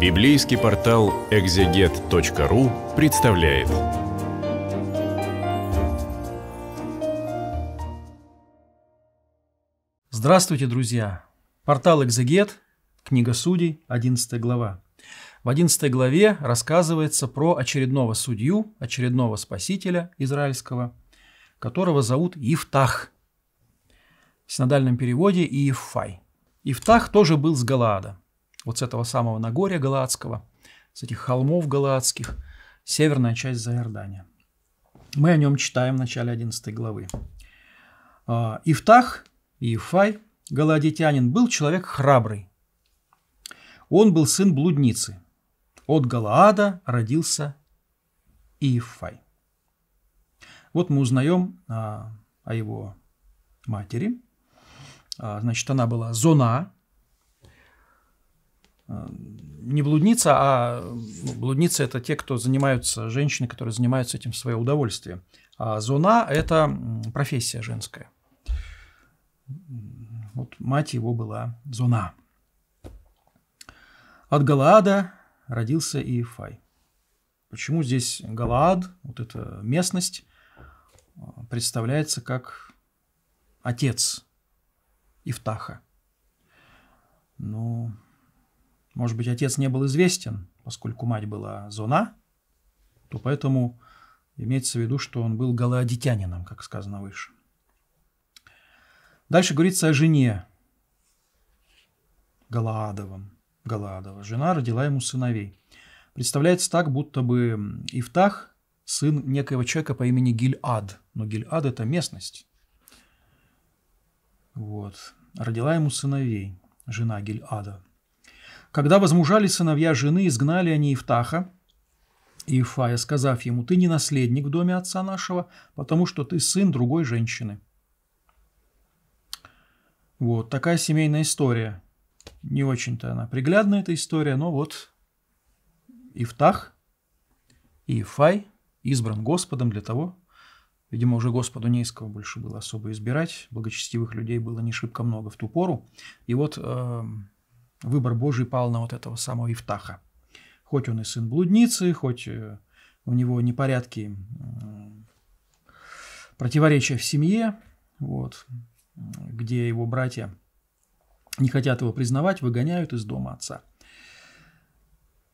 Библейский портал экзегет.ру представляет. Здравствуйте, друзья! Портал «Экзегет», книга судей, 11 глава. В 11 главе рассказывается про очередного судью, очередного спасителя израильского, которого зовут Ифтах. В синодальном переводе Иефай. Ифтах тоже был с Галаада – вот с этого самого Нагорья Галаадского, с этих холмов Галаадских, северная часть Заордания. Мы о нем читаем в начале 11 главы. А, Ифтах, Иефай, Галаадитянин, был человек храбрый. Он был сын блудницы. От Галаада родился Иефай. Вот мы узнаем а, о его матери. А, значит, она была Зона, Эм, не блудница, а ну, блудницы это те, кто занимаются, женщины, которые занимаются этим в свое удовольствие. А зона – это профессия женская. Вот мать его была зона. От Галаада родился и Фай. Почему здесь Галаад, вот эта местность, э, представляется как отец Ифтаха? Ну, Но может быть, отец не был известен, поскольку мать была зона, то поэтому имеется в виду, что он был галаадитянином, как сказано выше. Дальше говорится о жене Галаадовом, Галаадова. Жена родила ему сыновей. Представляется так, будто бы Ифтах – сын некоего человека по имени Гиль-Ад. Но Гиль-Ад – это местность. Вот. Родила ему сыновей, жена Гиль-Ада – когда возмужали сыновья жены, изгнали они Ифтаха, и Ифая, сказав ему, «Ты не наследник в доме отца нашего, потому что ты сын другой женщины». Вот такая семейная история. Не очень-то она приглядная эта история, но вот Ифтах и Ифай избран Господом для того, Видимо, уже Господу не больше было особо избирать, благочестивых людей было не шибко много в ту пору. И вот э, Выбор Божий пал на вот этого самого Ифтаха. Хоть он и сын блудницы, хоть э, у него непорядки, противоречия в семье, вот, где его братья не хотят его признавать, выгоняют из дома отца.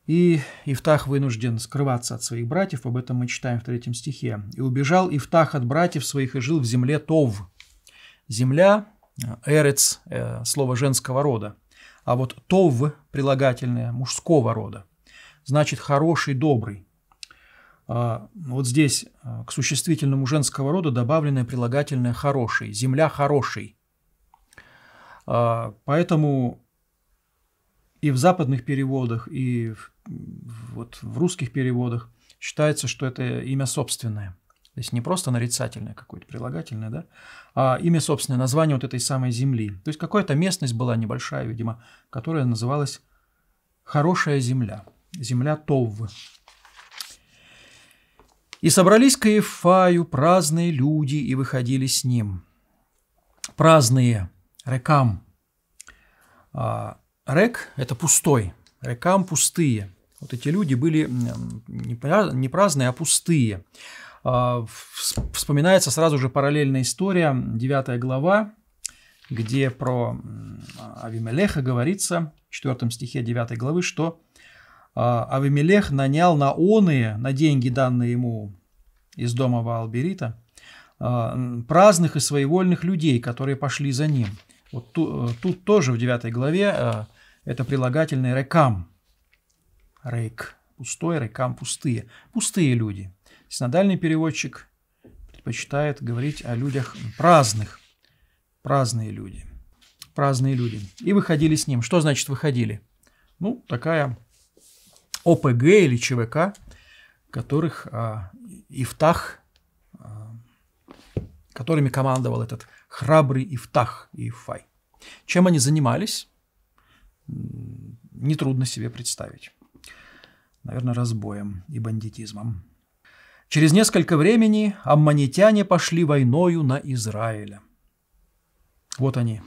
И Ифтах вынужден скрываться от своих братьев, об этом мы читаем в третьем стихе. «И убежал Ифтах от братьев своих и жил в земле Тов». Земля, э, эрец, э, слово женского рода. А вот «тов» прилагательное мужского рода. Значит «хороший», «добрый». А, вот здесь а, к существительному женского рода добавленное прилагательное «хороший». «Земля хороший». А, поэтому и в западных переводах, и в, вот в русских переводах считается, что это имя собственное. То есть не просто нарицательное какое-то, прилагательное, да, а имя собственное, название вот этой самой земли. То есть какая-то местность была небольшая, видимо, которая называлась «Хорошая земля», земля Товвы. «И собрались к Ефаю праздные люди и выходили с ним». Праздные, рекам. А, рек – это пустой, рекам – пустые. Вот эти люди были не праздные, а пустые. А, вспоминается сразу же параллельная история, 9 глава, где про Авимелеха говорится в 4 стихе 9 главы, что а, Авимелех нанял на оные, на деньги, данные ему из дома Ваалберита, а, праздных и своевольных людей, которые пошли за ним. Вот тут, э, тут тоже в 9 главе э, это прилагательный рекам. Рейк – пустой, рекам – пустые. Пустые люди – Синодальный переводчик предпочитает говорить о людях праздных. Праздные люди. Праздные люди. И выходили с ним. Что значит выходили? Ну, такая ОПГ или ЧВК, которых а, Ифтах, а, которыми командовал этот храбрый Ифтах и Ифай. Чем они занимались, нетрудно себе представить. Наверное, разбоем и бандитизмом. Через несколько времени аммонитяне пошли войною на Израиля. Вот они.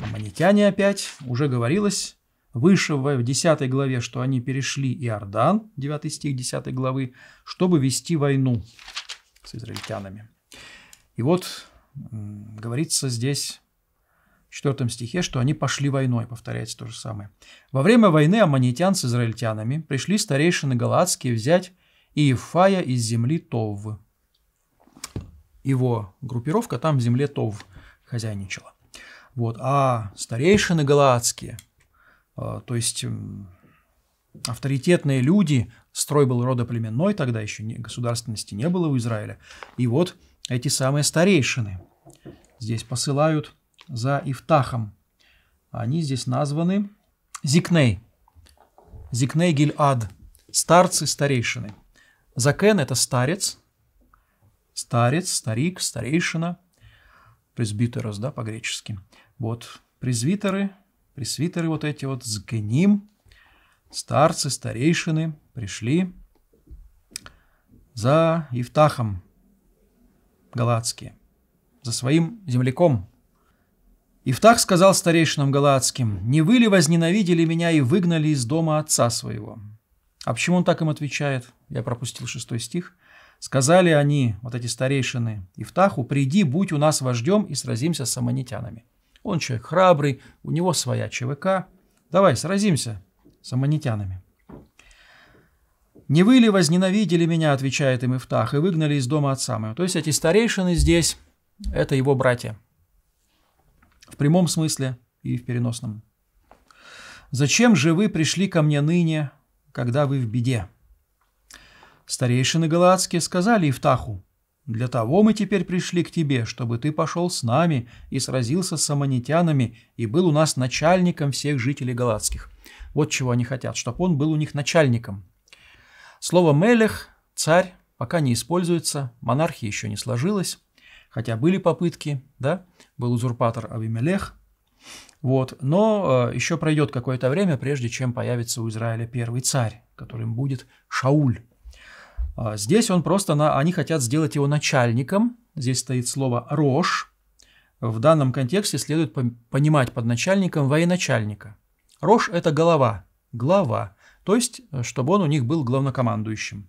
Аммонитяне опять, уже говорилось выше в 10 главе, что они перешли Иордан, 9 стих 10 главы, чтобы вести войну с израильтянами. И вот говорится здесь в 4 стихе, что они пошли войной, повторяется то же самое. Во время войны аммонитян с израильтянами пришли старейшины Галатские взять и Ефая из земли Тов. Его группировка там в земле Тов хозяйничала. Вот. А старейшины галаадские, э, то есть авторитетные люди, строй был родоплеменной, тогда еще государственности не было у Израиля. И вот эти самые старейшины здесь посылают за Ифтахом. Они здесь названы Зикней. Зикней Гиль-Ад. Старцы, старейшины. Закен – это старец, старец, старик, старейшина, пресбитерос, да, по-гречески. Вот, презвитеры, пресвитеры вот эти вот, закеним, старцы, старейшины пришли за Евтахом Галатские, за своим земляком. Ифтах сказал старейшинам Галатским, «Не вы ли возненавидели меня и выгнали из дома отца своего?» А почему он так им отвечает? Я пропустил шестой стих. Сказали они, вот эти старейшины Ифтаху, приди, будь у нас вождем и сразимся с аммонитянами. Он человек храбрый, у него своя ЧВК. Давай, сразимся с аммонитянами. «Не вы ли возненавидели меня?» – отвечает им Ифтах, – «и выгнали из дома отца моего». То есть эти старейшины здесь – это его братья. В прямом смысле и в переносном. «Зачем же вы пришли ко мне ныне, когда вы в беде. Старейшины Галаадские сказали Ифтаху, «Для того мы теперь пришли к тебе, чтобы ты пошел с нами и сразился с самонитянами и был у нас начальником всех жителей Галатских». Вот чего они хотят, чтобы он был у них начальником. Слово «мелех» – «царь» пока не используется, монархия еще не сложилась, хотя были попытки, да, был узурпатор Авимелех – вот. Но э, еще пройдет какое-то время, прежде чем появится у Израиля первый царь, которым будет Шауль. Э, здесь он просто, на, они хотят сделать его начальником. Здесь стоит слово «рош». В данном контексте следует по- понимать под начальником военачальника. Рош – это голова, глава, то есть, э, чтобы он у них был главнокомандующим,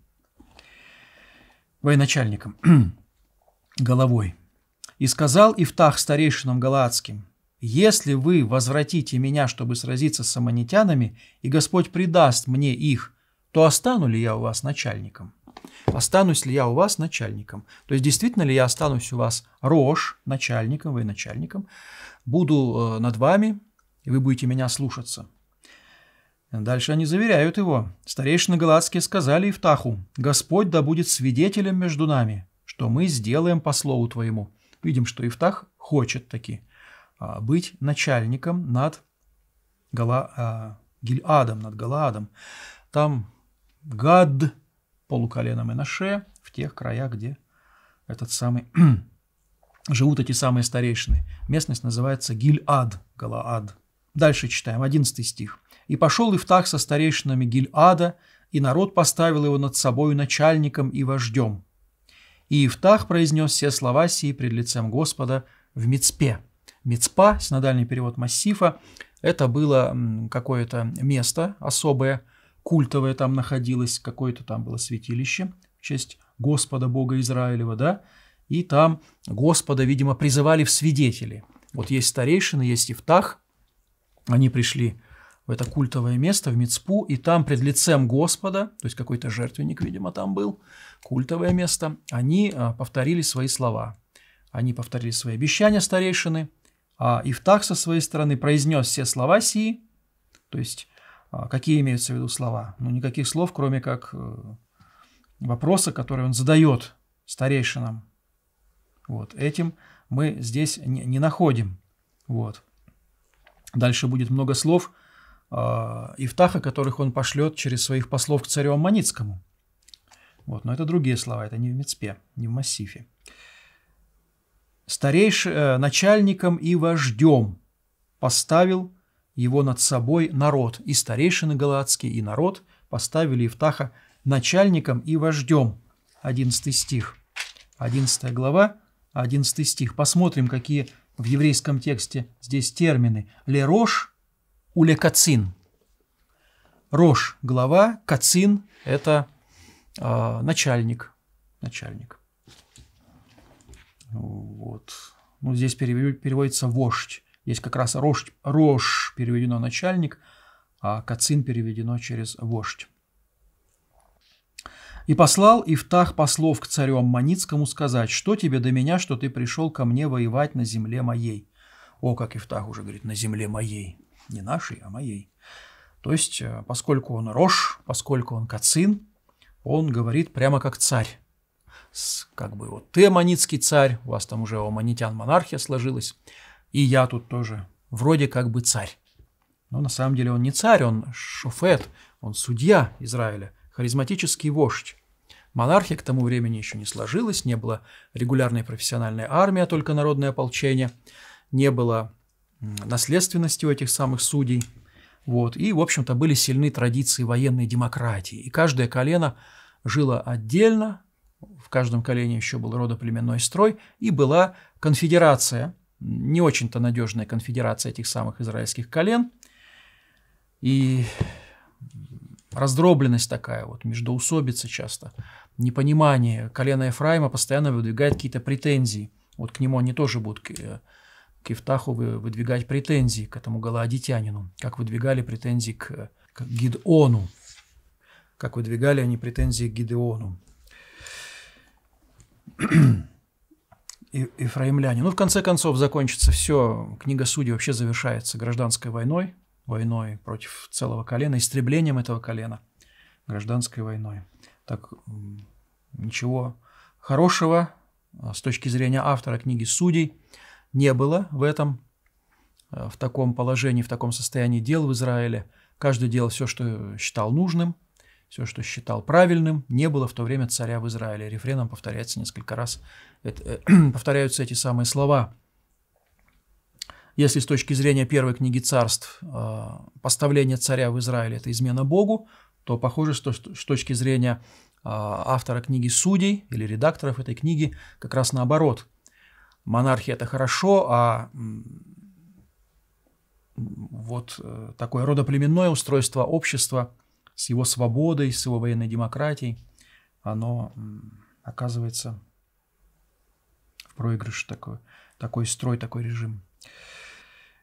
военачальником, головой. «И сказал Ифтах старейшинам галаадским – «Если вы возвратите меня, чтобы сразиться с аммонитянами, и Господь предаст мне их, то остану ли я у вас начальником?» Останусь ли я у вас начальником? То есть, действительно ли я останусь у вас рож начальником, вы начальником, буду э, над вами, и вы будете меня слушаться? Дальше они заверяют его. Старейшины Галатские сказали Ифтаху, «Господь да будет свидетелем между нами, что мы сделаем по слову твоему». Видим, что Ифтах хочет таки – а, быть начальником над Гала, а, Гильадом, над Галаадом. Там Гад полуколеном и на Наше в тех краях, где этот самый живут эти самые старейшины. Местность называется гиль Галаад. Дальше читаем, 11 стих. «И пошел Ифтах со старейшинами гиль и народ поставил его над собой начальником и вождем. И Ифтах произнес все слова сии пред лицем Господа в Мицпе». Мецпа, синодальный перевод массифа. Это было какое-то место особое, культовое там находилось, какое-то там было святилище в честь Господа Бога Израилева, да, и там Господа, видимо, призывали в свидетели. Вот есть старейшины, есть Ифтах, они пришли в это культовое место, в Мицпу, и там пред лицем Господа, то есть какой-то жертвенник, видимо, там был, культовое место, они а, повторили свои слова. Они повторили свои обещания старейшины – а, Ифтах со своей стороны произнес все слова сии, то есть а, какие имеются в виду слова? Ну, никаких слов, кроме как э, вопроса, который он задает старейшинам. Вот, этим мы здесь не, не находим. Вот. Дальше будет много слов э, а, Ифтаха, которых он пошлет через своих послов к царю Амманицкому. Вот, но это другие слова, это не в Мецпе, не в Массифе старейш... Э, начальником и вождем, поставил его над собой народ, и старейшины галатские и народ поставили Евтаха начальником и вождем. 11 стих. 11 глава, 11 стих. Посмотрим, какие в еврейском тексте здесь термины. Лерош, улекацин. Рош – глава, кацин – это э, начальник. начальник. Вот. Ну, здесь переводится «вождь». Здесь как раз «рожь», «рожь» переведено «начальник», а «кацин» переведено через «вождь». «И послал Ифтах послов к царю Амманицкому сказать, что тебе до меня, что ты пришел ко мне воевать на земле моей». О, как Ифтах уже говорит, на земле моей. Не нашей, а моей. То есть, э, поскольку он рож, поскольку он кацин, он говорит прямо как царь с, как бы вот ты аммонитский царь, у вас там уже у аммонитян монархия сложилась, и я тут тоже вроде как бы царь. Но на самом деле он не царь, он шофет, он судья Израиля, харизматический вождь. Монархия к тому времени еще не сложилась, не было регулярной профессиональной армии, а только народное ополчение, не было наследственности у этих самых судей. Вот. И, в общем-то, были сильны традиции военной демократии. И каждое колено жило отдельно, каждом колене еще был родоплеменной строй, и была конфедерация, не очень-то надежная конфедерация этих самых израильских колен. И раздробленность такая, вот междуусобицы часто, непонимание. Колено Ефраима постоянно выдвигает какие-то претензии. Вот к нему они тоже будут к, э, к Ифтаху выдвигать претензии, к этому Галаадитянину, как выдвигали претензии к, к Гидону, как выдвигали они претензии к Гидеону. Ефраимляне. Ну, в конце концов, закончится все. Книга судей вообще завершается гражданской войной, войной против целого колена, истреблением этого колена, гражданской войной. Так, ничего хорошего а, с точки зрения автора книги «Судей» не было в этом, э, в таком положении, в таком состоянии дел в Израиле. Каждый делал все, что считал нужным – все, что считал правильным, не было в то время царя в Израиле. Рефреном повторяется несколько раз. Это, э, повторяются эти самые слова. Если с точки зрения первой книги царств э, поставление царя в Израиле – это измена Богу, то, похоже, что с точки зрения э, автора книги «Судей» или редакторов этой книги как раз наоборот. Монархия – это хорошо, а вот э, такое родоплеменное устройство общества – с его свободой, с его военной демократией, оно оказывается в проигрыше такой, такой строй, такой режим.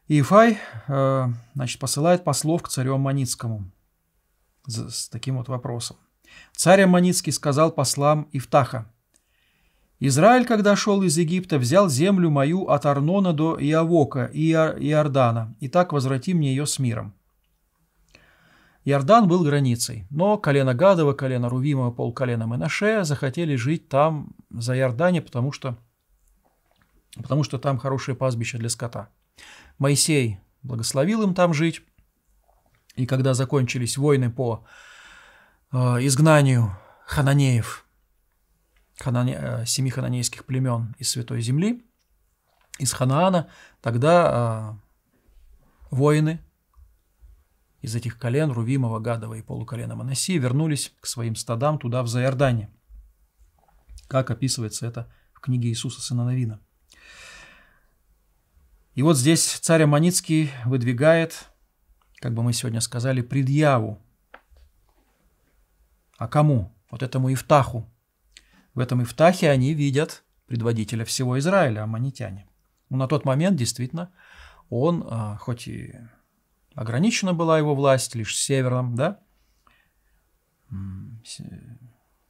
И Фай, э, значит, посылает послов к царю Аманицкому с таким вот вопросом. Царь Аманицкий сказал послам Ифтаха, «Израиль, когда шел из Египта, взял землю мою от Арнона до Иавока и Иордана, и так возврати мне ее с миром». Иордан был границей, но колено Гадова, колено Рувимова, пол колена Менаше захотели жить там, за Иордане, потому что, потому что там хорошее пастбище для скота. Моисей благословил им там жить, и когда закончились войны по э, изгнанию хананеев, ханане, э, семи хананейских племен из Святой Земли, из Ханаана, тогда э, воины – из этих колен Рувимова, Гадова и полуколена Манаси вернулись к своим стадам туда, в Заиордане. Как описывается это в книге Иисуса сына Новина. И вот здесь царь Аманицкий выдвигает, как бы мы сегодня сказали, предъяву. А кому? Вот этому Евтаху. В этом Евтахе они видят предводителя всего Израиля, аманитяне. Ну, на тот момент действительно он, а, хоть и Ограничена была его власть лишь севером, да?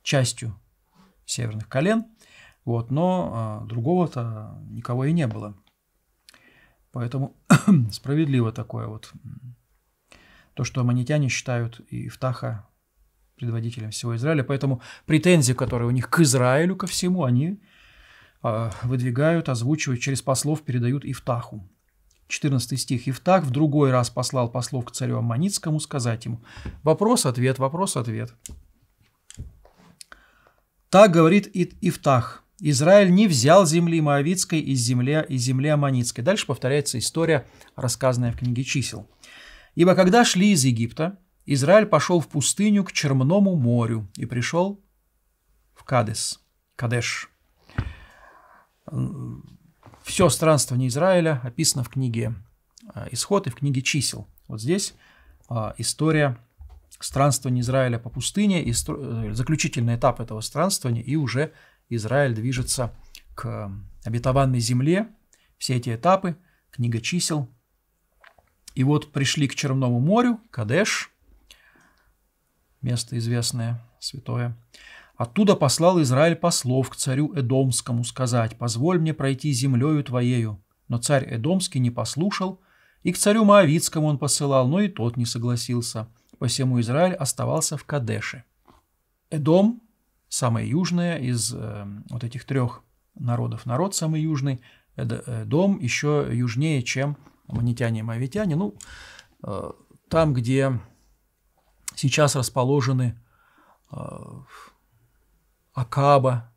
частью северных колен. Вот, но а, другого-то никого и не было. Поэтому справедливо такое вот то, что аманитяне считают и Ифтаха предводителем всего Израиля. Поэтому претензии, которые у них к Израилю, ко всему, они а, выдвигают, озвучивают, через послов передают Ифтаху. 14 стих. «Ифтах в другой раз послал послов к царю Аммоницкому сказать ему». Вопрос-ответ, вопрос-ответ. Так говорит Ифтах. Израиль не взял земли Моавицкой из земли, из земли Аммонитской. Дальше повторяется история, рассказанная в книге чисел. «Ибо когда шли из Египта, Израиль пошел в пустыню к Черному морю и пришел в Кадес, Кадеш. Все странствование Израиля описано в книге а, Исход и в книге Чисел. Вот здесь а, история странствования Израиля по пустыне, и э, заключительный этап этого странствования, и уже Израиль движется к обетованной земле. Все эти этапы, книга Чисел. И вот пришли к Черному морю, Кадеш, место известное, святое. Оттуда послал Израиль послов к царю Эдомскому сказать «Позволь мне пройти землею твоею». Но царь Эдомский не послушал, и к царю Моавицкому он посылал, но и тот не согласился. Посему Израиль оставался в Кадеше. Эдом, самая южная из э, вот этих трех народов, народ самый южный, Эдом еще южнее, чем аммонитяне и моавитяне. Ну, э, там, где сейчас расположены э, Акаба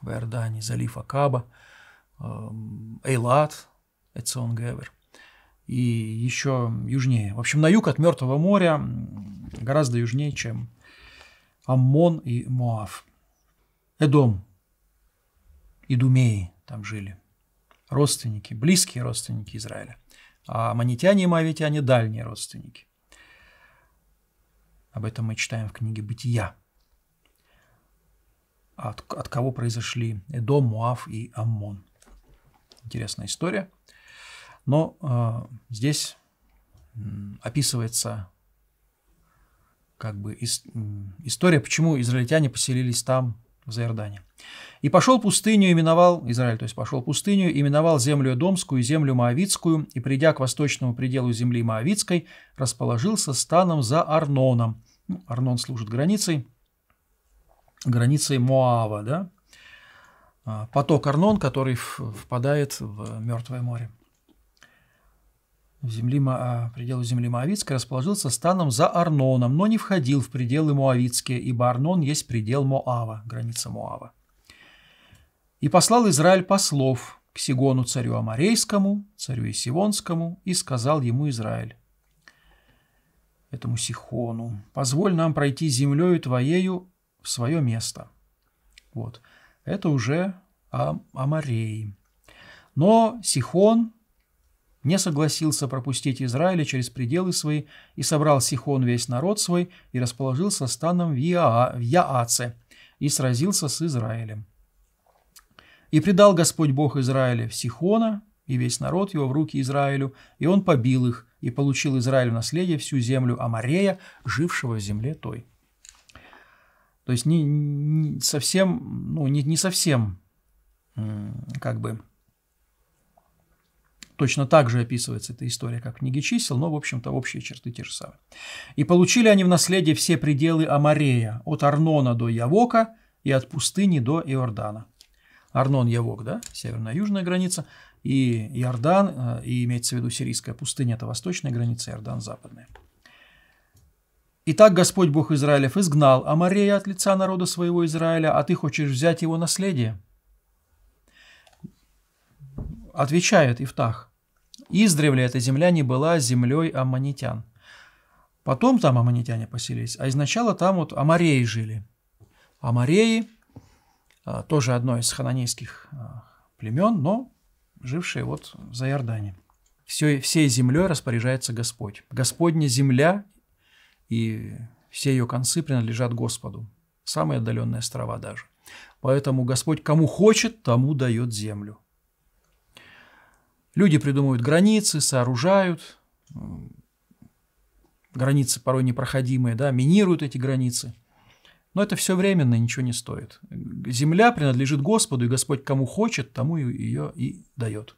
в Иордании, залив Акаба, эм, Эйлат, Эцион Гевер и еще южнее. В общем, на юг от Мертвого моря гораздо южнее, чем Аммон и Моав. Эдом, Идумеи там жили, родственники, близкие родственники Израиля. А манитяне и мавитяне – дальние родственники. Об этом мы читаем в книге «Бытия» от, от кого произошли Эдом, Муав и Аммон. Интересная история. Но э, здесь описывается как бы ис, история, почему израильтяне поселились там, в Заирдане. «И пошел пустыню, именовал, Израиль, то есть пошел пустыню, именовал землю домскую землю Моавицкую, и, придя к восточному пределу земли Моавицкой, расположился станом за Арноном». Ну, Арнон служит границей – границей Моава, да, а, поток Арнон, который впадает в Мертвое море. В земли, а, пределы земли Моавицкой расположился станом за Арноном, но не входил в пределы Моавицкие, ибо Арнон есть предел Моава, граница Моава. И послал Израиль послов к Сигону царю Амарейскому, царю Исивонскому, и сказал ему Израиль, этому Сихону, «Позволь нам пройти землею твоею в свое место. Вот. Это уже о, о Марии. Но Сихон не согласился пропустить Израиля через пределы свои, и собрал Сихон весь народ свой, и расположился станом в, Иаа, в Яаце, и сразился с Израилем. И предал Господь Бог Израиля в Сихона, и весь народ его в руки Израилю, и он побил их, и получил Израиль в наследие всю землю Амарея, жившего в земле той. То есть не, не совсем, ну, не, не совсем как бы точно так же описывается эта история, как в книге чисел, но, в общем-то, общие черты те же самые. «И получили они в наследие все пределы Амарея, от Арнона до Явока и от пустыни до Иордана». Арнон-Явок, да, северная южная граница, и Иордан, э, и имеется в виду сирийская пустыня – это восточная граница, Иордан – западная. Итак, Господь Бог Израилев изгнал Амарея от лица народа своего Израиля, а ты хочешь взять его наследие? Отвечает Ифтах. Издревле эта земля не была землей аммонитян. Потом там аммонитяне поселились, а изначально там вот амареи жили. Амареи а, – тоже одно из хананейских а, племен, но жившие вот за Иордане. Все, всей землей распоряжается Господь. Господня земля и все ее концы принадлежат Господу, самые отдаленные острова даже. Поэтому Господь кому хочет, тому дает землю. Люди придумывают границы, сооружают, границы порой непроходимые, да, минируют эти границы. Но это все временно, ничего не стоит. Земля принадлежит Господу, и Господь кому хочет, тому ее и дает.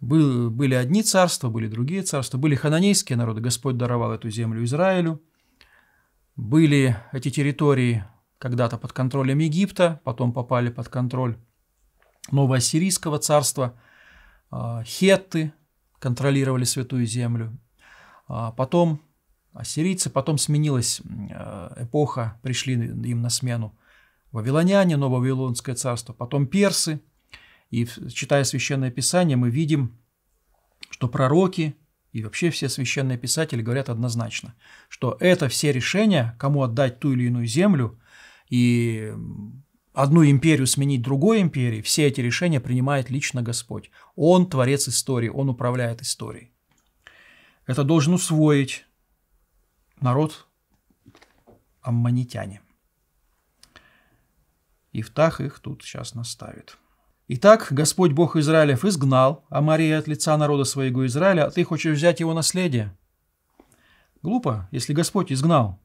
Был, были одни царства, были другие царства, были хананейские народы, Господь даровал эту землю Израилю. Были эти территории когда-то под контролем Египта, потом попали под контроль нового сирийского царства, а, хетты контролировали Святую Землю, а, потом ассирийцы, потом сменилась а, эпоха, пришли им на смену вавилоняне, новое Вавилонское царство, потом персы – и читая Священное Писание, мы видим, что пророки и вообще все священные писатели говорят однозначно, что это все решения, кому отдать ту или иную землю и одну империю сменить другой империей, все эти решения принимает лично Господь. Он творец истории, он управляет историей. Это должен усвоить народ амманитяне. Ифтах их тут сейчас наставит. Итак, Господь Бог Израилев изгнал Амария от лица народа своего Израиля, а ты хочешь взять его наследие. Глупо, если Господь изгнал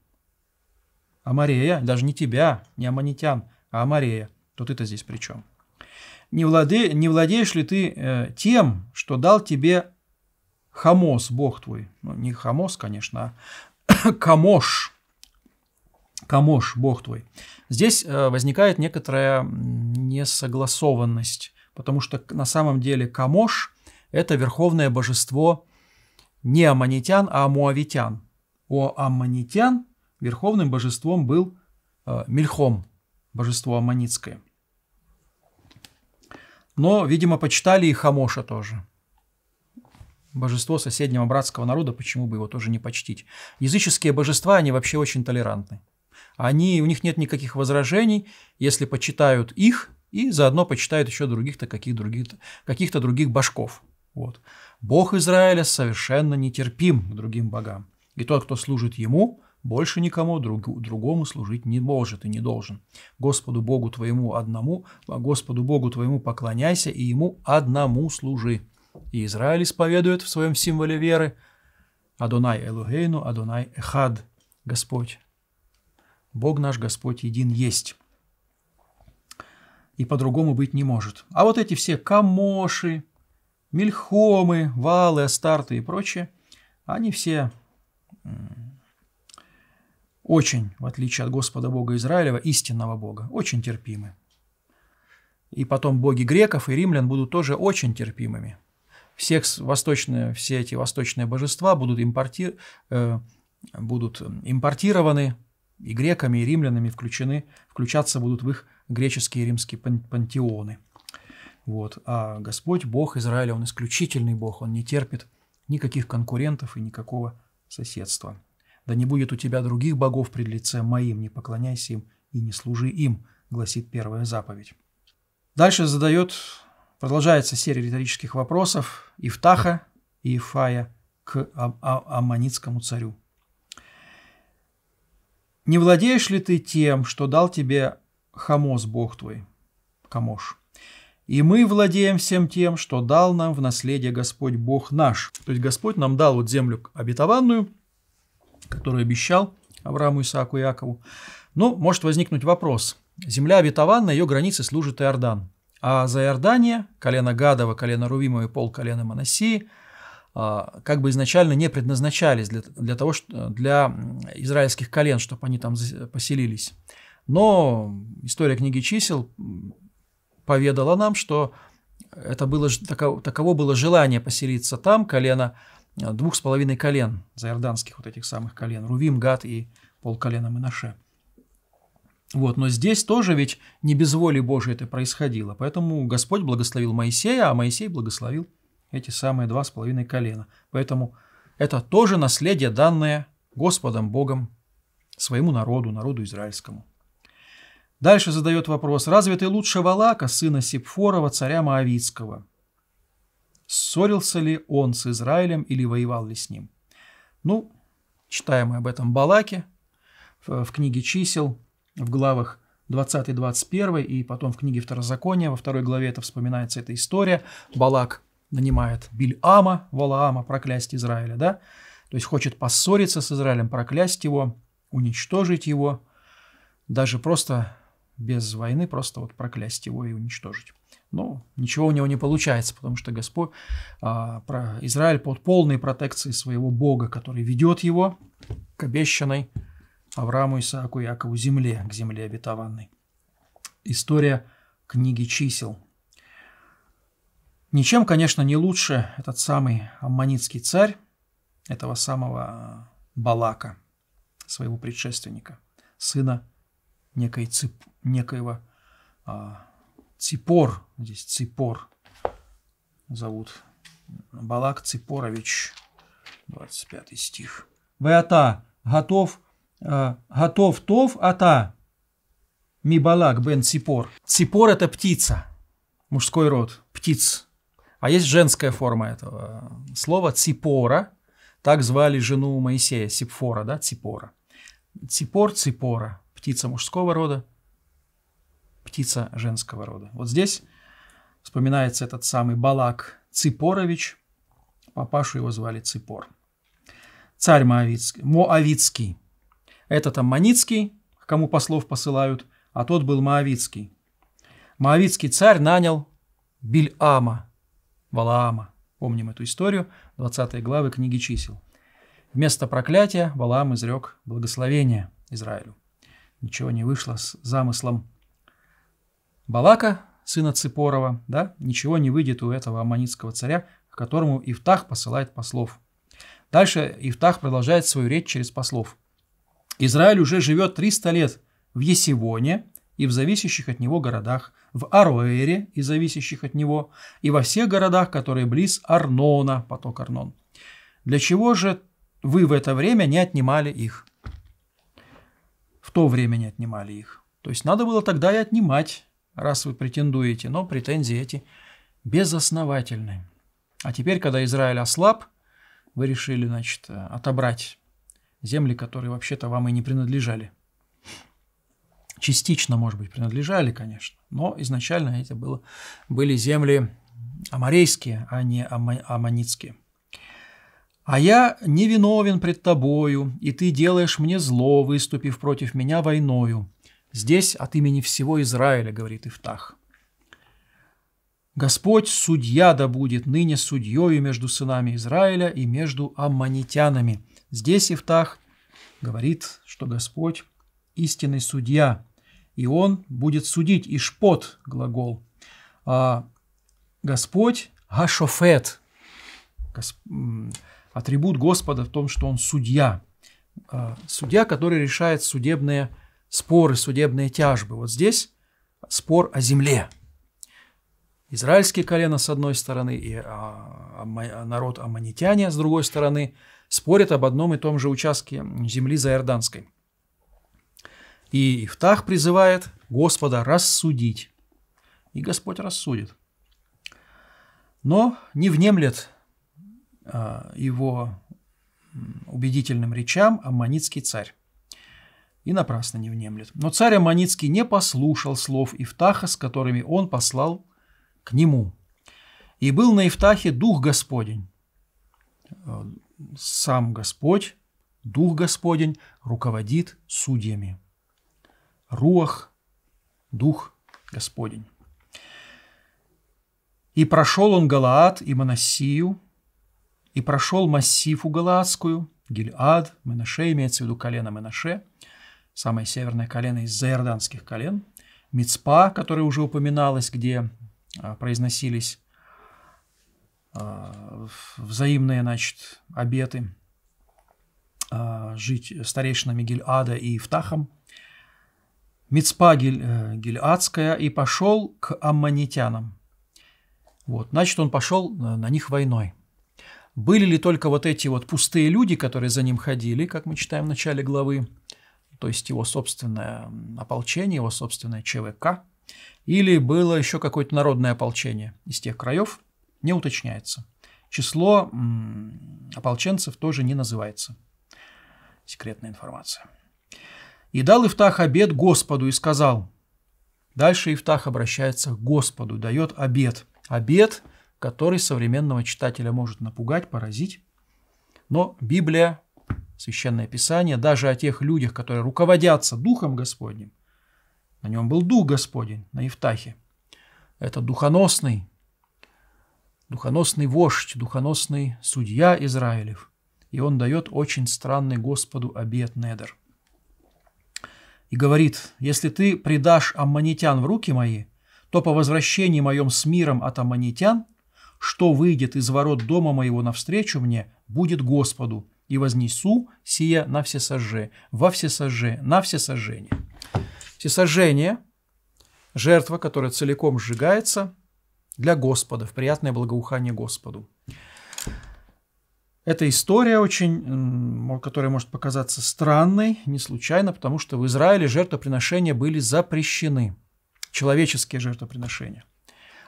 Амарея, даже не тебя, не аманитян, а Амарея, то ты-то здесь при чем? Не, владе, не владеешь ли ты э, тем, что дал тебе Хамос, Бог твой? Ну, не Хамос, конечно, а Камош, Камош, бог твой. Здесь э, возникает некоторая несогласованность, потому что на самом деле Камош – это верховное божество не аммонитян, а муавитян. У аммонитян верховным божеством был э, Мельхом, божество аммонитское. Но, видимо, почитали и Хамоша тоже. Божество соседнего братского народа, почему бы его тоже не почтить? Языческие божества, они вообще очень толерантны. Они, у них нет никаких возражений, если почитают их и заодно почитают еще других-то каких других-то, каких других башков. Вот. Бог Израиля совершенно нетерпим к другим богам. И тот, кто служит ему, больше никому друг, другому служить не может и не должен. Господу Богу твоему одному, а Господу Богу твоему поклоняйся и ему одному служи. И Израиль исповедует в своем символе веры Адонай Элугейну, Адонай Эхад, Господь Бог наш Господь един есть. И по-другому быть не может. А вот эти все камоши, мельхомы, валы, астарты и прочее, они все очень, в отличие от Господа Бога Израилева, истинного Бога, очень терпимы. И потом боги греков и римлян будут тоже очень терпимыми. Всех восточные, все эти восточные божества будут, импорти... Э, будут импортированы и греками, и римлянами включены, включаться будут в их греческие и римские пантеоны. Вот. А Господь, Бог Израиля, Он исключительный Бог, Он не терпит никаких конкурентов и никакого соседства. «Да не будет у тебя других богов пред лице моим, не поклоняйся им и не служи им», гласит первая заповедь. Дальше задает, продолжается серия риторических вопросов Ифтаха и Ифая к а, а, Аммонитскому царю. Не владеешь ли ты тем, что дал тебе Хамос, Бог твой? камош? И мы владеем всем тем, что дал нам в наследие Господь Бог наш. То есть Господь нам дал вот землю обетованную, которую обещал Аврааму, Исааку и Якову. Но ну, может возникнуть вопрос. Земля обетованная, ее границы служит Иордан. А за Иордания, колено Гадова, колено Рувимова и пол колена Моносии – а, как бы изначально не предназначались для, для того, что, для израильских колен, чтобы они там поселились. Но история книги чисел поведала нам, что это было, таково, таково было желание поселиться там, колено, а, двух с половиной колен, заирданских вот этих самых колен, Рувим, Гад и полколена Минаше. Вот, но здесь тоже ведь не без воли Божией это происходило, поэтому Господь благословил Моисея, а Моисей благословил эти самые два с половиной колена. Поэтому это тоже наследие, данное Господом Богом своему народу, народу израильскому. Дальше задает вопрос, разве ты лучше Валака, сына Сепфорова, царя Моавицкого? Ссорился ли он с Израилем или воевал ли с ним? Ну, читаем мы об этом Балаке в, в книге чисел, в главах 20-21 и потом в книге Второзакония, во второй главе это вспоминается эта история. Балак нанимает Бильама, Валаама проклясть Израиля, да? То есть хочет поссориться с Израилем, проклясть его, уничтожить его, даже просто без войны, просто вот проклясть его и уничтожить. Но ну, ничего у него не получается, потому что Господь, а, про Израиль под полной протекцией своего Бога, который ведет его к обещанной Аврааму, Исааку, Якову земле, к земле обетованной. История книги чисел – Ничем, конечно, не лучше этот самый аммонитский царь, этого самого э, Балака, своего предшественника, сына некой цип, некоего а, Ципор, здесь Ципор зовут, Балак Ципорович, 25 стих. Веата готов, э, готов тов ата, ми Балак бен Ципор. Ципор – это птица, мужской род, птиц. А есть женская форма этого слова ципора. Так звали жену Моисея, Сипфора, да, ципора. Ципор, ципора, птица мужского рода, птица женского рода. Вот здесь вспоминается этот самый Балак Ципорович, папашу его звали Ципор. Царь Моавицкий, Моавицкий. Это там Маницкий, к кому послов посылают, а тот был Моавицкий. Моавицкий царь нанял Бильама, Валаама. Помним эту историю, 20 главы книги чисел. Вместо проклятия Валаам изрек благословение Израилю. Ничего не вышло с замыслом Балака, сына Ципорова, да, ничего не выйдет у этого аммонитского царя, к которому Ифтах посылает послов. Дальше Ифтах продолжает свою речь через послов. Израиль уже живет 300 лет в Есивоне, и в зависящих от него городах, в Аруэре и зависящих от него, и во всех городах, которые близ Арнона, поток Арнон. Для чего же вы в это время не отнимали их? В то время не отнимали их. То есть надо было тогда и отнимать, раз вы претендуете, но претензии эти безосновательны. А теперь, когда Израиль ослаб, вы решили, значит, отобрать земли, которые вообще-то вам и не принадлежали частично, может быть, принадлежали, конечно, но изначально эти было, были земли амарейские, а не аманитские. «А я невиновен пред тобою, и ты делаешь мне зло, выступив против меня войною. Здесь от имени всего Израиля, — говорит Ифтах. Господь судья да будет ныне судьею между сынами Израиля и между аммонитянами. Здесь Ифтах говорит, что Господь истинный судья, и он будет судить. И шпот глагол. А, Господь Гашофет. Атрибут Господа в том, что он судья. А, судья, который решает судебные споры, судебные тяжбы. Вот здесь спор о земле. Израильские колено с одной стороны и а, народ аммонитяне с другой стороны спорят об одном и том же участке земли за Иорданской. И Ифтах призывает Господа рассудить. И Господь рассудит. Но не внемлет а, его убедительным речам аммонитский царь. И напрасно не внемлет. Но царь Аммонитский не послушал слов Ифтаха, с которыми он послал к нему. И был на Ифтахе Дух Господень. Э, сам Господь, Дух Господень руководит судьями. Руах, Дух Господень. И прошел он Галаад и Манассию, и прошел массиву Галаадскую, Гильад, Менаше, имеется в виду колено Менаше, самое северное колено из заирданских колен, Мицпа, которое уже упоминалось, где а, произносились а, взаимные, значит, обеты а, жить старейшинами Гильада и Ифтахом – Мицпа Гиль, э, Гильадская, и пошел к аммонитянам. Вот, значит, он пошел э, на них войной. Были ли только вот эти вот пустые люди, которые за ним ходили, как мы читаем в начале главы, то есть его собственное ополчение, его собственное ЧВК, или было еще какое-то народное ополчение из тех краев, не уточняется. Число ополченцев тоже не называется. Секретная информация. И дал Ифтах обед Господу и сказал. Дальше Ифтах обращается к Господу, дает обед. Обед, который современного читателя может напугать, поразить. Но Библия, Священное Писание, даже о тех людях, которые руководятся Духом Господним, на нем был Дух Господень, на Ифтахе. Это духоносный, духоносный вождь, духоносный судья Израилев. И он дает очень странный Господу обет Недер – и говорит, «Если ты предашь аммонитян в руки мои, то по возвращении моем с миром от аммонитян, что выйдет из ворот дома моего навстречу мне, будет Господу, и вознесу сие на всесожже, во всесожже, на всесожжение». Всесожжение – жертва, которая целиком сжигается для Господа, в приятное благоухание Господу. Эта история очень, которая может показаться странной, не случайно, потому что в Израиле жертвоприношения были запрещены, человеческие жертвоприношения.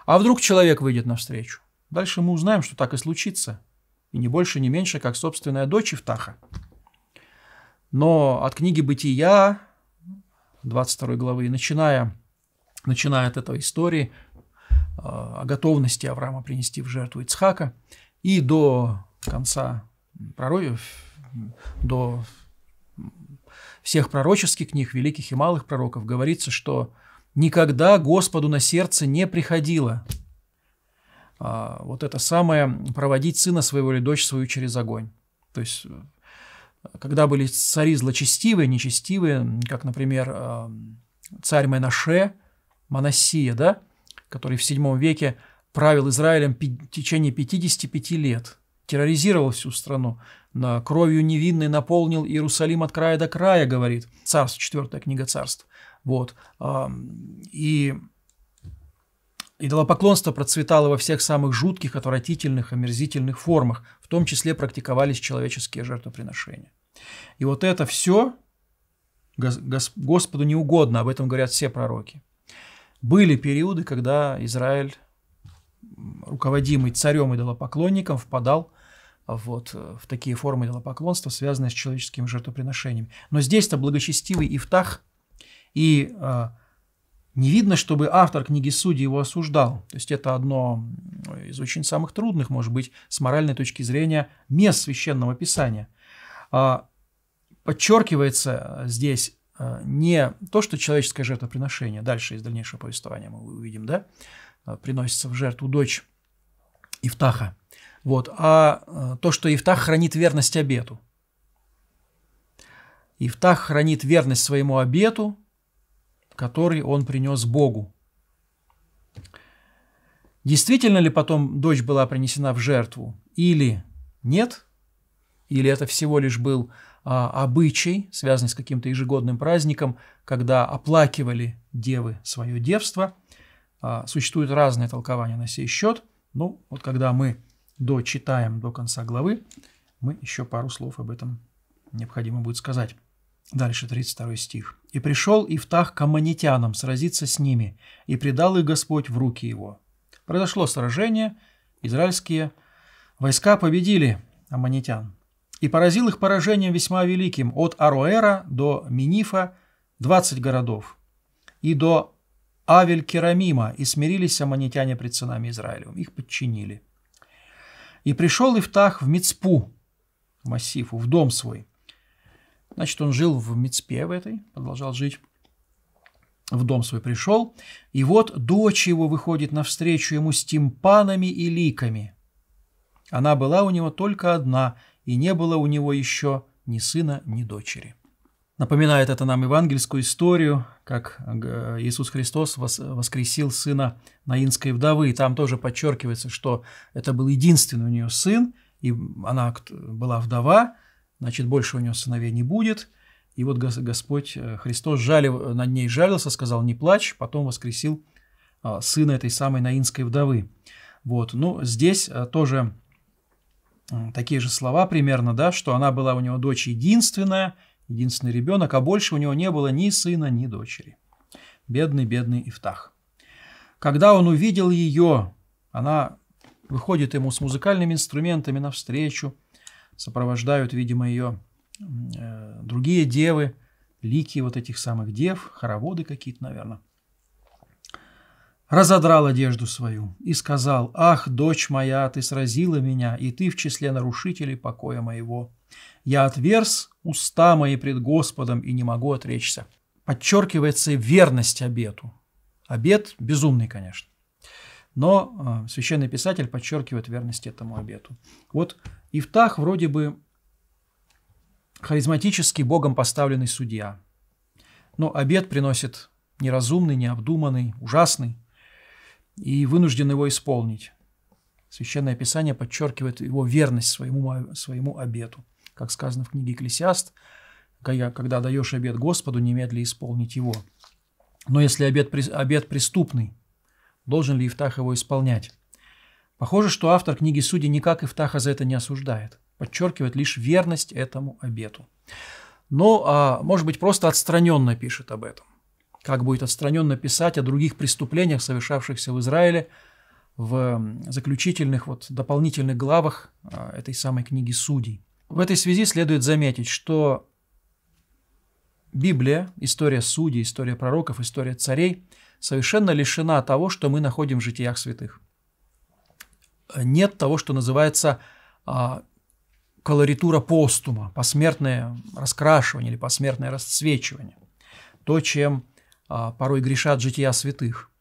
А вдруг человек выйдет навстречу? Дальше мы узнаем, что так и случится. И не больше, не меньше, как собственная дочь Ифтаха. Но от книги «Бытия» 22 главы, начиная, начиная от этой истории э, о готовности Авраама принести в жертву Ицхака, и до конца пророков до всех пророческих книг, великих и малых пророков, говорится, что никогда Господу на сердце не приходило а, вот это самое проводить сына своего или дочь свою через огонь. То есть, э, когда были цари злочестивые, нечестивые, как, например, э, царь Менаше, Манасия, да, который в VII веке правил Израилем в течение 55 лет – терроризировал всю страну. На кровью невинной наполнил Иерусалим от края до края, говорит Царство, четвертая книга Царств. Вот. И идолопоклонство процветало во всех самых жутких, отвратительных, омерзительных формах, в том числе практиковались человеческие жертвоприношения. И вот это все Господу не угодно, об этом говорят все пророки. Были периоды, когда Израиль, руководимый царем идолопоклонником, впадал вот, э, в такие формы идолопоклонства, связанные с человеческими жертвоприношениями. Но здесь-то благочестивый Ифтах, и э, не видно, чтобы автор книги «Судьи» его осуждал. То есть это одно из очень самых трудных, может быть, с моральной точки зрения мест Священного Писания. А, э, подчеркивается здесь э, не то, что человеческое жертвоприношение, дальше из дальнейшего повествования мы увидим, да, э, приносится в жертву дочь Ифтаха – вот. А э, то, что Ифтах хранит верность обету. Ифтах хранит верность своему обету, который он принес Богу. Действительно ли потом дочь была принесена в жертву или нет, или это всего лишь был а, обычай, связанный с каким-то ежегодным праздником, когда оплакивали девы свое девство. А, существуют разные толкования на сей счет. Ну, вот когда мы дочитаем до конца главы, мы еще пару слов об этом необходимо будет сказать. Дальше 32 стих. «И пришел Ифтах к аммонитянам сразиться с ними, и предал их Господь в руки его». Произошло сражение, израильские войска победили аммонитян, и поразил их поражением весьма великим от Аруэра до Минифа 20 городов, и до Авель-Керамима, и смирились аммонитяне пред сынами Израилевым, их подчинили – и пришел Ифтах в Мицпу, в массиву, в дом свой. Значит, он жил в Мицпе в этой, продолжал жить. В дом свой пришел, и вот дочь его выходит навстречу ему с тимпанами и ликами. Она была у него только одна, и не было у него еще ни сына, ни дочери. Напоминает это нам евангельскую историю, как э, Иисус Христос воскресил сына Наинской вдовы. И там тоже подчеркивается, что это был единственный у нее сын, и она была вдова, значит, больше у нее сыновей не будет. И вот Господь э, Христос жалив, над ней жалился, сказал, не плачь, потом воскресил а, сына этой самой Наинской вдовы. Вот, ну, здесь э, тоже такие же слова примерно, да, что она была у него дочь единственная, единственный ребенок, а больше у него не было ни сына, ни дочери. Бедный, бедный Ифтах. Когда он увидел ее, она выходит ему с музыкальными инструментами навстречу, сопровождают, видимо, ее э, другие девы, лики вот этих самых дев, хороводы какие-то, наверное. Разодрал одежду свою и сказал, «Ах, дочь моя, ты сразила меня, и ты в числе нарушителей покоя моего. Я отверз уста мои пред Господом и не могу отречься. Подчеркивается верность обету. Обет безумный, конечно. Но а, священный писатель подчеркивает верность этому обету. Вот Ифтах вроде бы харизматический Богом поставленный судья. Но обед приносит неразумный, необдуманный, ужасный, и вынужден его исполнить. Священное Писание подчеркивает его верность своему, своему обету как сказано в книге Экклесиаст, когда даешь обед Господу, немедля исполнить его. Но если обед, обед преступный, должен ли Ифтах его исполнять? Похоже, что автор книги Судей никак Ифтаха за это не осуждает, подчеркивает лишь верность этому обету. Но, ну, а, может быть, просто отстраненно пишет об этом. Как будет отстраненно писать о других преступлениях, совершавшихся в Израиле, в заключительных, вот, дополнительных главах а, этой самой книги Судей. В этой связи следует заметить, что Библия, история судей, история пророков, история царей совершенно лишена того, что мы находим в житиях святых. Нет того, что называется а, колоритура постума, посмертное раскрашивание или посмертное расцвечивание. То, чем а, порой грешат жития святых.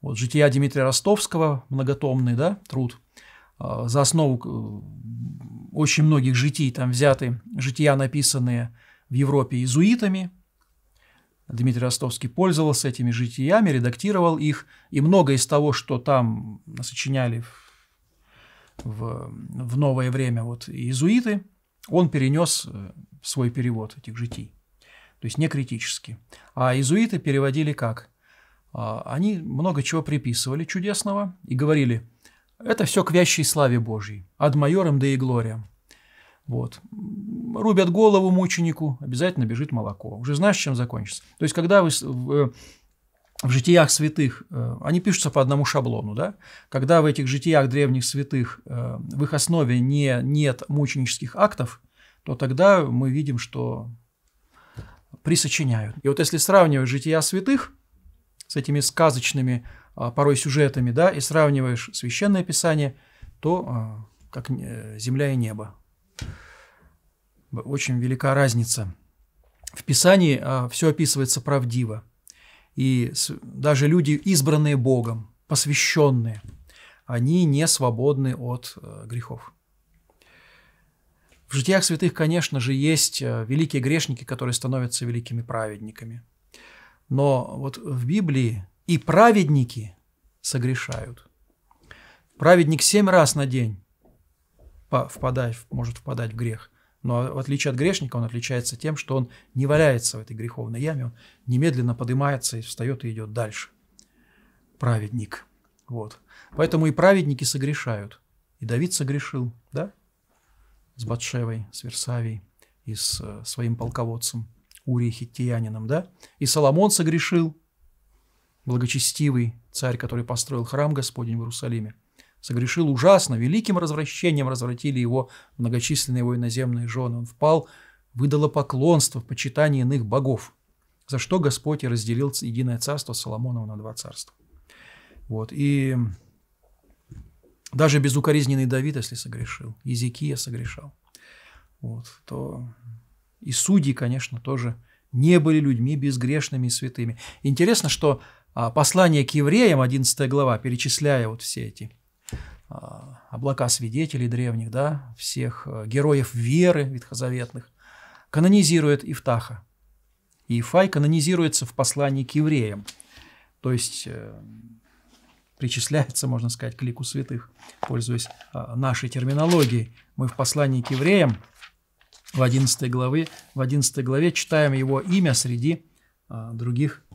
Вот жития Дмитрия Ростовского, многотомный да, труд, а, за основу очень многих житий там взяты, жития написанные в Европе иезуитами. Дмитрий Ростовский пользовался этими житиями, редактировал их, и многое из того, что там сочиняли в, в новое время вот иезуиты, он перенес э, свой перевод этих житий, то есть не критически. А иезуиты переводили как? А, они много чего приписывали чудесного и говорили – это все к вящей славе Божьей. Ад майором да и глория. Вот. Рубят голову мученику, обязательно бежит молоко. Уже знаешь, чем закончится. То есть, когда вы в, э, в житиях святых, э, они пишутся по одному шаблону, да? Когда в этих житиях древних святых э, в их основе не, нет мученических актов, то тогда мы видим, что присочиняют. И вот если сравнивать жития святых с этими сказочными а, порой сюжетами, да, и сравниваешь священное писание, то а, как э, земля и небо. Очень велика разница. В Писании а, все описывается правдиво. И даже люди, избранные Богом, посвященные, они не свободны от э, грехов. В житиях святых, конечно же, есть э, великие грешники, которые становятся великими праведниками. Но вот в Библии и праведники согрешают. Праведник семь раз на день впадает, может впадать в грех. Но в отличие от грешника, он отличается тем, что он не валяется в этой греховной яме, он немедленно поднимается и встает и идет дальше. Праведник. Вот. Поэтому и праведники согрешают. И Давид согрешил, да? С Батшевой, с Версавией и с э, своим полководцем Урией Хиттиянином, да? И Соломон согрешил – благочестивый царь, который построил храм Господень в Иерусалиме, согрешил ужасно, великим развращением развратили его многочисленные его иноземные жены. Он впал в идолопоклонство, в почитание иных богов, за что Господь и разделил единое царство Соломонова на два царства. Вот. И даже безукоризненный Давид, если согрешил, Езекия согрешал, вот, то и судьи, конечно, тоже не были людьми безгрешными и святыми. Интересно, что а, послание к евреям, 11 глава, перечисляя вот все эти а, облака свидетелей древних, да, всех э, героев веры ветхозаветных, канонизирует Ифтаха. И Ифай канонизируется в послании к евреям, то есть э, причисляется, можно сказать, к лику святых, пользуясь а, нашей терминологией. Мы в послании к евреям в 11 главе, в 11 главе читаем его имя среди других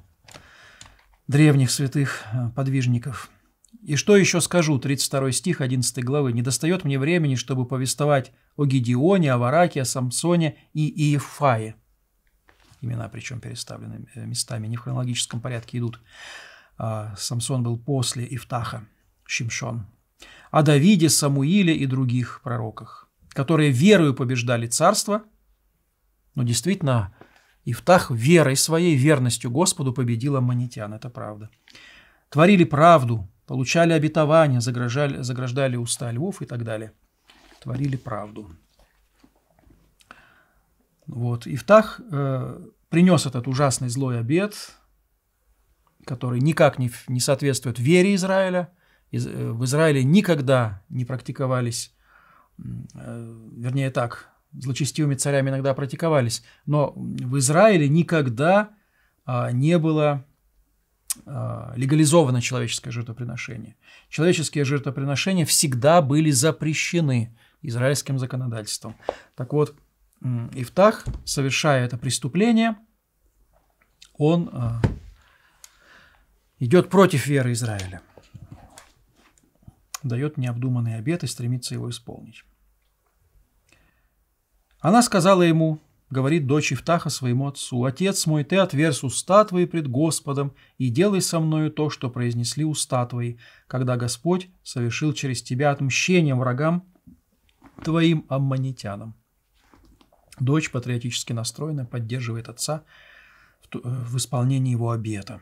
древних святых э, подвижников. И что еще скажу, 32 стих 11 главы, «Не достает мне времени, чтобы повествовать о Гедеоне, о Вараке, о Самсоне и Иефае». Имена причем переставлены э, местами, не в хронологическом порядке идут. А, Самсон был после Ифтаха, Шимшон. О Давиде, Самуиле и других пророках, которые верою побеждали царство. Но действительно, Ифтах верой своей, верностью Господу победил аммонитян, это правда. Творили правду, получали обетование, заграждали, заграждали уста львов и так далее. Творили правду. Вот. Ифтах э, принес этот ужасный злой обед, который никак не, не соответствует вере Израиля. Из, э, в Израиле никогда не практиковались, э, вернее так, злочестивыми царями иногда практиковались, но в Израиле никогда а, не было а, легализовано человеческое жертвоприношение. Человеческие жертвоприношения всегда были запрещены израильским законодательством. Так вот, Ифтах, совершая это преступление, он а, идет против веры Израиля, дает необдуманный обет и стремится его исполнить. Она сказала ему, говорит дочь Ифтаха своему отцу, «Отец мой, ты отверз уста твои пред Господом, и делай со мною то, что произнесли уста твои, когда Господь совершил через тебя отмщение врагам твоим аммонитянам». Дочь патриотически настроена, поддерживает отца в э, исполнении его обета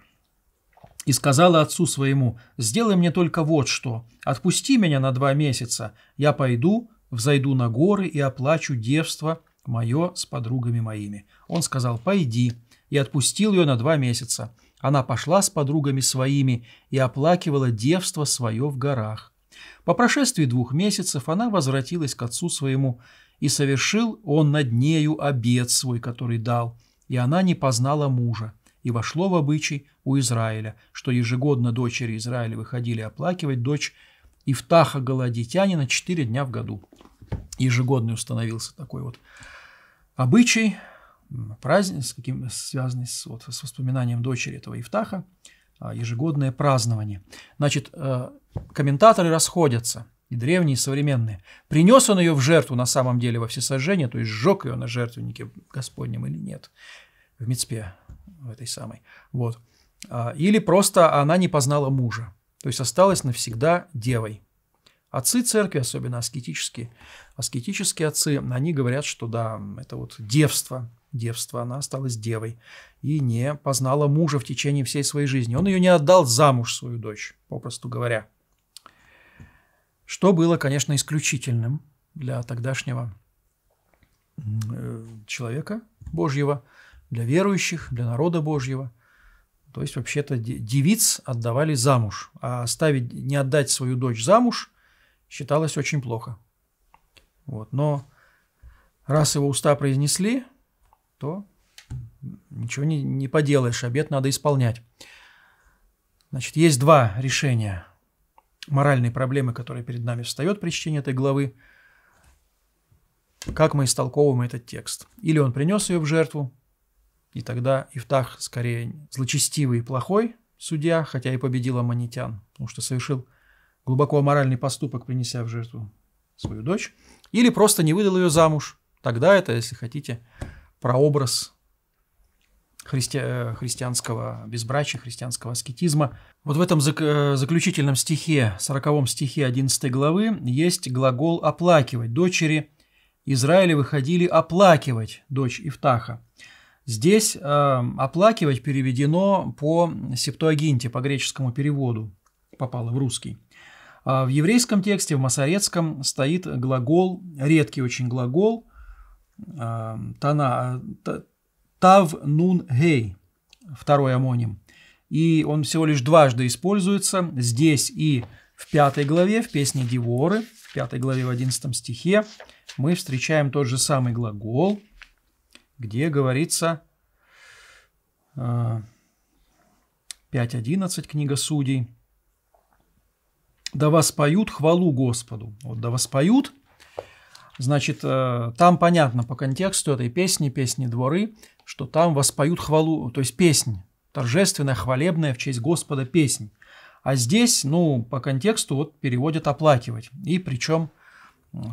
и сказала отцу своему, «Сделай мне только вот что, отпусти меня на два месяца, я пойду, взойду на горы и оплачу девство мое с подругами моими». Он сказал «пойди» и отпустил ее на два месяца. Она пошла с подругами своими и оплакивала девство свое в горах. По прошествии двух месяцев она возвратилась к отцу своему, и совершил он над нею обед свой, который дал, и она не познала мужа, и вошло в обычай у Израиля, что ежегодно дочери Израиля выходили оплакивать дочь Ифтаха Голодитянина четыре дня в году ежегодный установился такой вот обычай, праздник, с каким, связанный с, вот, с воспоминанием дочери этого Ифтаха, а, ежегодное празднование. Значит, э, комментаторы расходятся, и древние, и современные. Принес он ее в жертву на самом деле во всесожжение, то есть сжег ее на жертвеннике Господнем или нет, в Мицпе, в этой самой. Вот. А, или просто она не познала мужа, то есть осталась навсегда девой. Отцы церкви, особенно аскетические, аскетические отцы, они говорят, что да, это вот девство, девство, она осталась девой и не познала мужа в течение всей своей жизни. Он ее не отдал замуж свою дочь, попросту говоря. Что было, конечно, исключительным для тогдашнего э, человека Божьего, для верующих, для народа Божьего. То есть, вообще-то, девиц отдавали замуж. А оставить, не отдать свою дочь замуж – считалось очень плохо. Вот. Но раз его уста произнесли, то ничего не, не поделаешь, обед надо исполнять. Значит, есть два решения моральной проблемы, которая перед нами встает при чтении этой главы. Как мы истолковываем этот текст? Или он принес ее в жертву, и тогда Ифтах скорее злочестивый и плохой судья, хотя и победил Аманитян, потому что совершил глубоко аморальный поступок, принеся в жертву свою дочь, или просто не выдал ее замуж. Тогда это, если хотите, прообраз христи... Э, христианского безбрачия, христианского аскетизма. Вот в этом зак... Э, заключительном стихе, 40 стихе 11 главы, есть глагол «оплакивать». Дочери Израиля выходили оплакивать дочь Ифтаха. Здесь э, «оплакивать» переведено по септуагинте, по греческому переводу, попало в русский. А в еврейском тексте, в масорецком, стоит глагол, редкий очень глагол, а, тана, а, тав нун гей, второй амоним. И он всего лишь дважды используется здесь и в пятой главе, в песне Диворы, в пятой главе в одиннадцатом стихе, мы встречаем тот же самый глагол, где говорится 5.11 книга судей – да воспоют хвалу Господу. Вот, да воспоют, значит, э, там понятно по контексту этой песни, песни дворы, что там воспоют хвалу, то есть песнь, торжественная, хвалебная в честь Господа песнь. А здесь, ну, по контексту вот переводят «оплакивать», и причем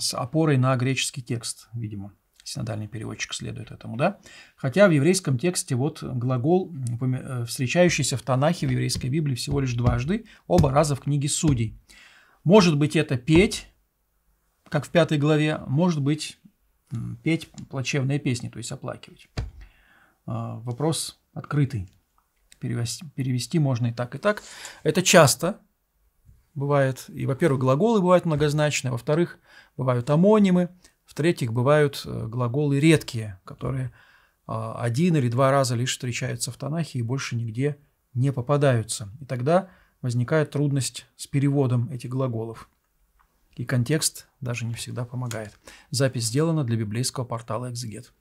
с опорой на греческий текст, видимо синодальный переводчик следует этому, да? Хотя в еврейском тексте вот глагол, э, встречающийся в Танахе, в еврейской Библии всего лишь дважды, оба раза в книге Судей. Может быть, это петь, как в пятой главе, может быть, петь плачевные песни, то есть оплакивать. А, вопрос открытый. Перевести, перевести можно и так, и так. Это часто бывает. И, во-первых, глаголы бывают многозначные, во-вторых, бывают амонимы, в-третьих, бывают э, глаголы редкие, которые а, один или два раза лишь встречаются в Танахе и больше нигде не попадаются. И тогда возникает трудность с переводом этих глаголов. И контекст даже не всегда помогает. Запись сделана для библейского портала «Экзегет».